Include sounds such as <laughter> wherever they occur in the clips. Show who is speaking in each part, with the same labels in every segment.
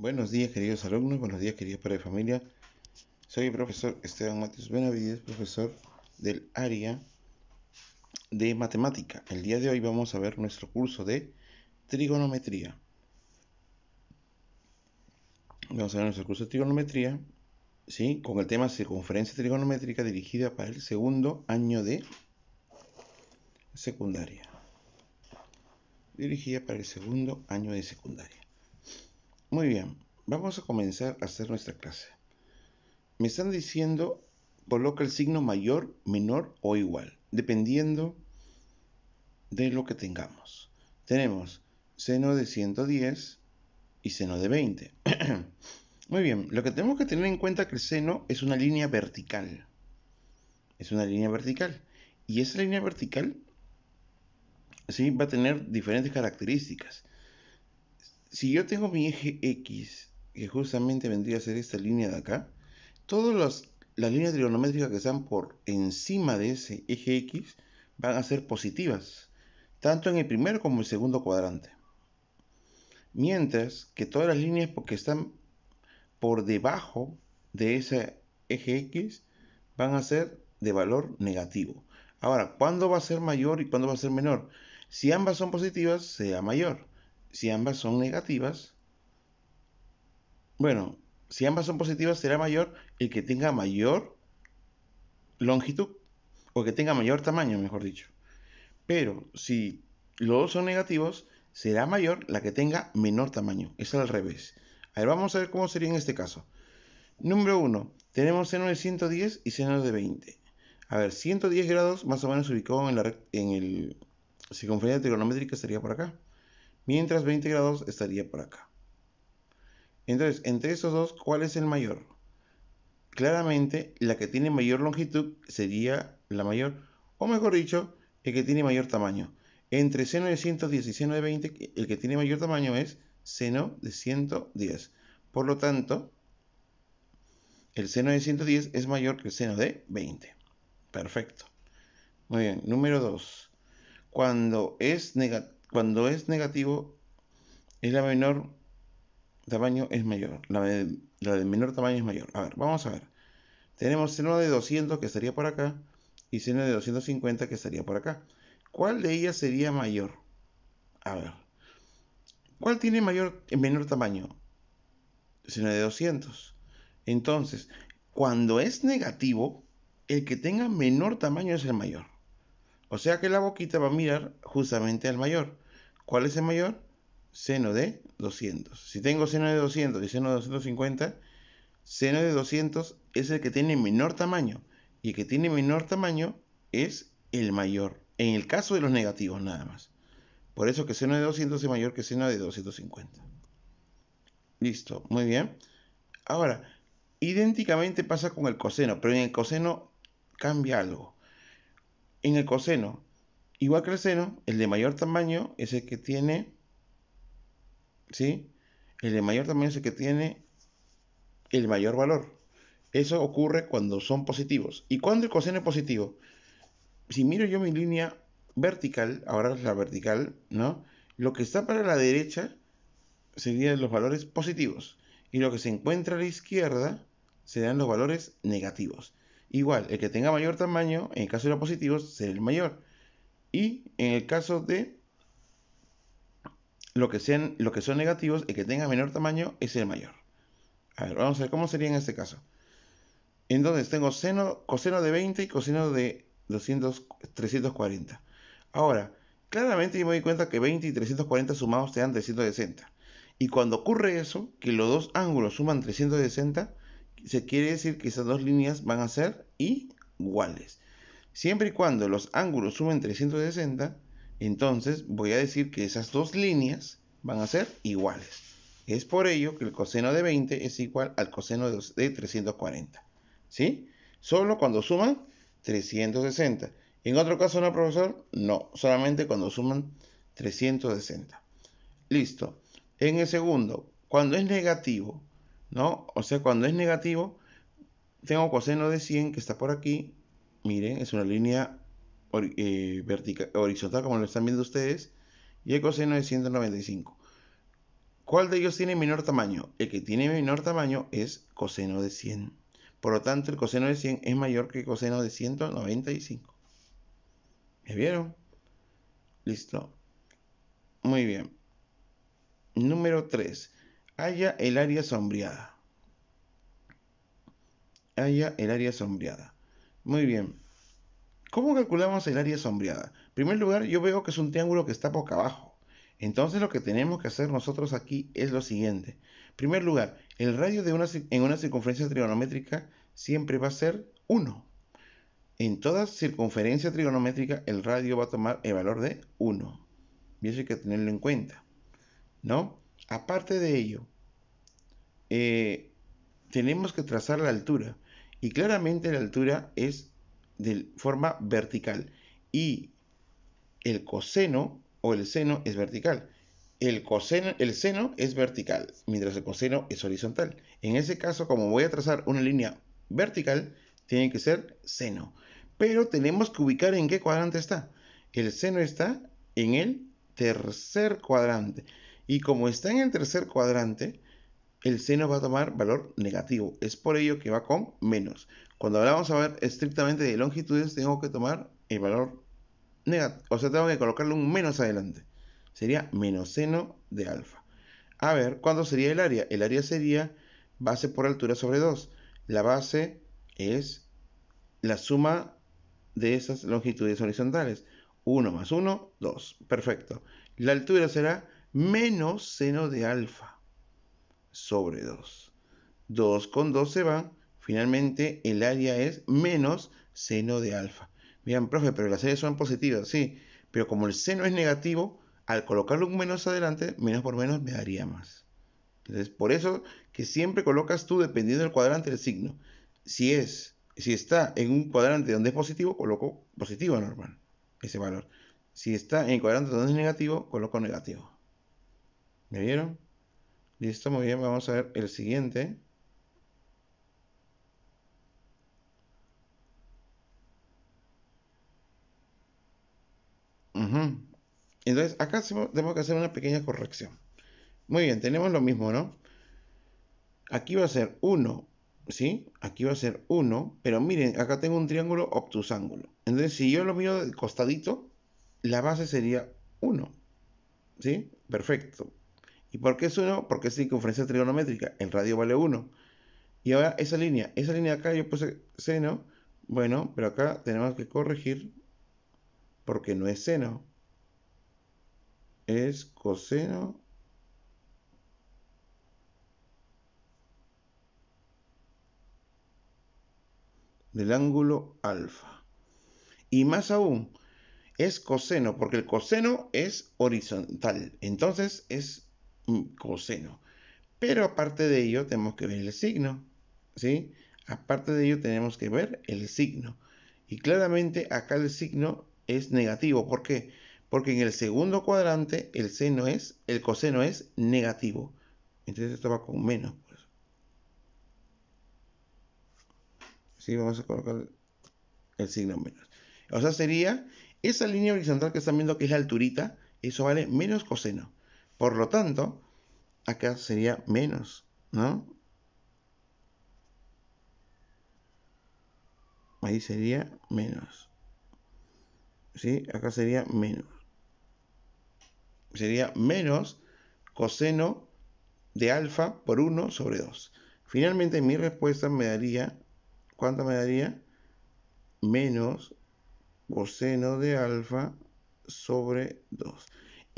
Speaker 1: Buenos días queridos alumnos, buenos días queridos padres de familia. Soy el profesor Esteban Matías Benavides, profesor del área de matemática. El día de hoy vamos a ver nuestro curso de trigonometría. Vamos a ver nuestro curso de trigonometría, ¿sí? con el tema circunferencia trigonométrica dirigida para el segundo año de secundaria. Dirigida para el segundo año de secundaria. Muy bien, vamos a comenzar a hacer nuestra clase. Me están diciendo, coloca el signo mayor, menor o igual, dependiendo de lo que tengamos. Tenemos seno de 110 y seno de 20. <clears throat> Muy bien, lo que tenemos que tener en cuenta es que el seno es una línea vertical. Es una línea vertical. Y esa línea vertical ¿sí? va a tener diferentes características si yo tengo mi eje X, que justamente vendría a ser esta línea de acá, todas las, líneas trigonométricas que están por encima de ese eje X van a ser positivas, tanto en el primero como en el segundo cuadrante. Mientras que todas las líneas que están por debajo de ese eje X van a ser de valor negativo. Ahora, ¿cuándo va a ser mayor y cuándo va a ser menor? Si ambas son positivas, sea mayor. Si ambas son negativas, bueno, si ambas son positivas será mayor el que tenga mayor longitud o que tenga mayor tamaño, mejor dicho. Pero si los dos son negativos, será mayor la que tenga menor tamaño. Es al revés. A ver, vamos a ver cómo sería en este caso. Número 1. Tenemos seno de 110 y seno de 20. A ver, 110 grados más o menos ubicado en la, en el circunferencia trigonométrica sería por acá mientras 20 grados estaría por acá. Entonces, entre esos dos, ¿cuál es el mayor? Claramente, la que tiene mayor longitud sería la mayor, o mejor dicho, el que tiene mayor tamaño. Entre seno de 110 y seno de 20, el que tiene mayor tamaño es seno de 110. Por lo tanto, el seno de 110 es mayor que el seno de 20. Perfecto. Muy bien, número 2. Cuando es negativo cuando es negativo, es la menor tamaño es mayor. La de, menor tamaño es mayor. A ver, vamos a ver. Tenemos seno de 200 que estaría por acá y seno de 250 que estaría por acá. ¿Cuál de ellas sería mayor? A ver. ¿Cuál tiene mayor, menor tamaño? Seno de 200. Entonces, cuando es negativo, el que tenga menor tamaño es el mayor. O sea que la boquita va a mirar justamente al mayor. ¿Cuál es el mayor? Seno de 200. Si tengo seno de 200 y seno de 250, seno de 200 es el que tiene menor tamaño. Y el que tiene menor tamaño es el mayor. En el caso de los negativos nada más. Por eso que seno de 200 es mayor que seno de 250. Listo, muy bien. Ahora, idénticamente pasa con el coseno, pero en el coseno cambia algo en el coseno. Igual que el seno, el de mayor tamaño es el que tiene, ¿sí? El de mayor tamaño es el que tiene el mayor valor. Eso ocurre cuando son positivos. ¿Y cuando el coseno es positivo? Si miro yo mi línea vertical, ahora es la vertical, ¿no? Lo que está para la derecha serían los valores positivos y lo que se encuentra a la izquierda serán los valores negativos. Igual, el que tenga mayor tamaño, en el caso de los positivos, será el mayor. Y en el caso de lo que, sean, lo que son negativos, el que tenga menor tamaño es el mayor. A ver, vamos a ver cómo sería en este caso. Entonces tengo seno, coseno de 20 y coseno de 340. Ahora, claramente yo me doy cuenta que 20 y 340 sumados te dan 360. Y cuando ocurre eso, que los dos ángulos suman 360, se quiere decir que esas dos líneas van a ser iguales. Siempre y cuando los ángulos sumen 360, entonces voy a decir que esas dos líneas van a ser iguales. Es por ello que el coseno de 20 es igual al coseno de 340. ¿Sí? Solo cuando suman 360. En otro caso, no, profesor, no. Solamente cuando suman 360. Listo. En el segundo, cuando es negativo, ¿no? O sea, cuando es negativo, tengo coseno de 100 que está por aquí, miren, es una línea eh, vertical, horizontal como lo están viendo ustedes, y el coseno de 195. ¿Cuál de ellos tiene menor tamaño? El que tiene menor tamaño es coseno de 100. Por lo tanto, el coseno de 100 es mayor que el coseno de 195. ¿Me vieron? ¿Listo? Muy bien. Número 3. Haya el área sombreada. Haya el área sombreada. Muy bien. ¿Cómo calculamos el área sombreada? En primer lugar, yo veo que es un triángulo que está boca abajo. Entonces lo que tenemos que hacer nosotros aquí es lo siguiente. En primer lugar, el radio de una, en una circunferencia trigonométrica siempre va a ser 1. En toda circunferencia trigonométrica el radio va a tomar el valor de 1. Y eso hay que tenerlo en cuenta. ¿No? Aparte de ello, eh, tenemos que trazar la altura. Y claramente la altura es de forma vertical. Y el coseno o el seno es vertical. El, coseno, el seno es vertical, mientras el coseno es horizontal. En ese caso, como voy a trazar una línea vertical, tiene que ser seno. Pero tenemos que ubicar en qué cuadrante está. El seno está en el tercer cuadrante. Y como está en el tercer cuadrante, el seno va a tomar valor negativo. Es por ello que va con menos. Cuando hablamos a ver estrictamente de longitudes, tengo que tomar el valor negativo. O sea, tengo que colocarle un menos adelante. Sería menos seno de alfa. A ver, ¿cuándo sería el área? El área sería base por altura sobre 2. La base es la suma de esas longitudes horizontales. 1 más 1, 2. Perfecto. La altura será menos seno de alfa sobre 2. 2 con 2 se van. Finalmente el área es menos seno de alfa. Bien, profe, pero las áreas son positivas, sí. Pero como el seno es negativo, al colocarlo un menos adelante, menos por menos me daría más. Entonces, por eso que siempre colocas tú, dependiendo del cuadrante, del signo. Si es, si está en un cuadrante donde es positivo, coloco positivo normal, ese valor. Si está en el cuadrante donde es negativo, coloco negativo. ¿Me vieron? Listo, muy bien, vamos a ver el siguiente. Entonces, acá tenemos que hacer una pequeña corrección. Muy bien, tenemos lo mismo, ¿no? Aquí va a ser 1, ¿sí? Aquí va a ser 1, pero miren, acá tengo un triángulo obtusángulo. Entonces, si yo lo miro del costadito, la base sería 1, ¿sí? Perfecto. ¿Y por qué es 1? Porque es circunferencia trigonométrica. El radio vale 1. Y ahora esa línea, esa línea acá yo puse seno. Bueno, pero acá tenemos que corregir porque no es seno. Es coseno. del ángulo alfa. Y más aún, es coseno, porque el coseno es horizontal. Entonces es coseno. Pero aparte de ello tenemos que ver el signo, ¿sí? Aparte de ello tenemos que ver el signo. Y claramente acá el signo es negativo. ¿Por qué? Porque en el segundo cuadrante el seno es, el coseno es negativo. Entonces esto va con menos. Pues. vamos a colocar el signo menos. O sea, sería esa línea horizontal que están viendo que es la alturita, eso vale menos coseno. Por lo tanto, acá sería menos, ¿no? Ahí sería menos. ¿Sí? Acá sería menos. Sería menos coseno de alfa por 1 sobre 2. Finalmente mi respuesta me daría, ¿cuánto me daría? Menos coseno de alfa sobre 2.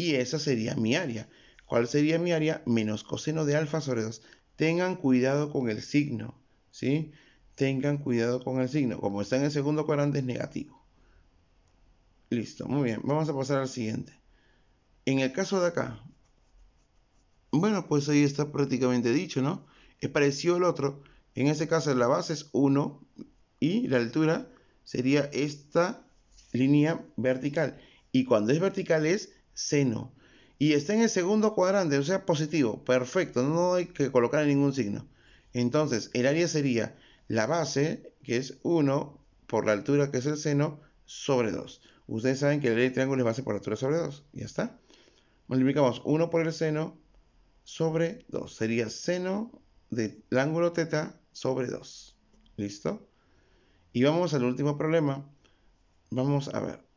Speaker 1: Y esa sería mi área. ¿Cuál sería mi área? Menos coseno de alfa sobre 2. Tengan cuidado con el signo, ¿sí? Tengan cuidado con el signo. Como está en el segundo cuadrante es negativo. Listo, muy bien. Vamos a pasar al siguiente. En el caso de acá, bueno, pues ahí está prácticamente dicho, ¿no? Es parecido al otro. En ese caso la base es 1 y la altura sería esta línea vertical. Y cuando es vertical es seno. Y está en el segundo cuadrante, o sea, positivo. Perfecto, no hay que colocar ningún signo. Entonces, el área sería la base, que es 1, por la altura que es el seno, sobre 2. Ustedes saben que el área de triángulo es base por altura sobre 2. Ya está. Multiplicamos 1 por el seno sobre 2. Sería seno del ángulo θ sobre 2. ¿Listo? Y vamos al último problema. Vamos a ver.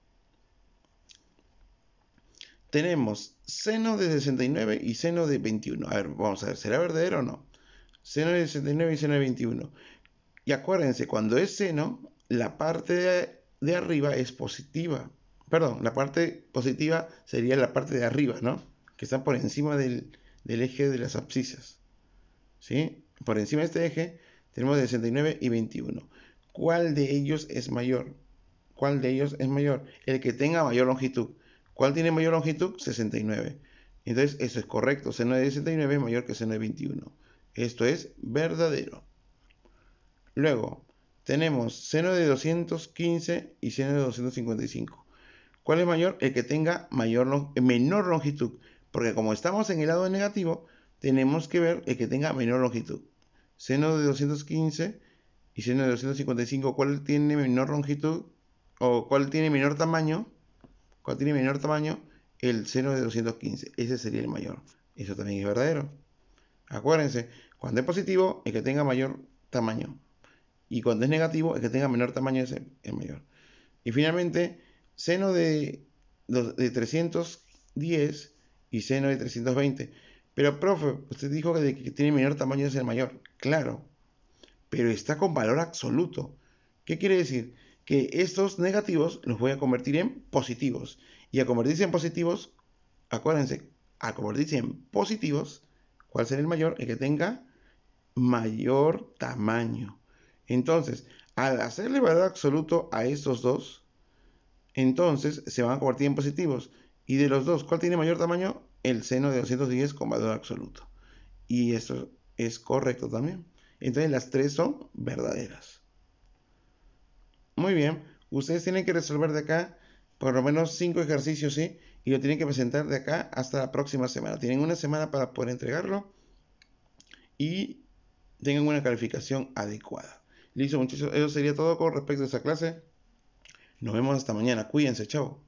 Speaker 1: Tenemos seno de 69 y seno de 21. A ver, vamos a ver, ¿será verdadero o no? Seno de 69 y seno de 21. Y acuérdense, cuando es seno, la parte de, arriba es positiva. Perdón, la parte positiva sería la parte de arriba, ¿no? Que está por encima del, del eje de las abscisas. ¿Sí? Por encima de este eje tenemos 69 y 21. ¿Cuál de ellos es mayor? ¿Cuál de ellos es mayor? El que tenga mayor longitud. ¿Cuál tiene mayor longitud? 69. Entonces, eso es correcto. Seno de 69 es mayor que seno de 21. Esto es verdadero. Luego, tenemos seno de 215 y seno de 255. ¿Cuál es mayor? El que tenga mayor, menor longitud. Porque como estamos en el lado negativo, tenemos que ver el que tenga menor longitud. Seno de 215 y seno de 255, ¿cuál tiene menor longitud? ¿O cuál tiene menor tamaño? Cuando tiene menor tamaño, el seno de 215. Ese sería el mayor. Eso también es verdadero. Acuérdense, cuando es positivo, el que tenga mayor tamaño. Y cuando es negativo, el que tenga menor tamaño es el mayor. Y finalmente, seno de, de 310 y seno de 320. Pero, profe, usted dijo que, de que tiene menor tamaño es el mayor. Claro, pero está con valor absoluto. ¿Qué quiere decir? que estos negativos los voy a convertir en positivos. Y a convertirse en positivos, acuérdense, a convertirse en positivos, ¿cuál será el mayor? El que tenga mayor tamaño. Entonces, al hacerle valor absoluto a estos dos, entonces se van a convertir en positivos. Y de los dos, ¿cuál tiene mayor tamaño? El seno de 210 con valor absoluto. Y esto es correcto también. Entonces las tres son verdaderas. Muy bien, ustedes tienen que resolver de acá por lo menos 5 ejercicios, ¿sí? Y lo tienen que presentar de acá hasta la próxima semana. Tienen una semana para poder entregarlo y tengan una calificación adecuada. Listo, muchachos, eso sería todo con respecto a esa clase. Nos vemos hasta mañana. Cuídense, chao.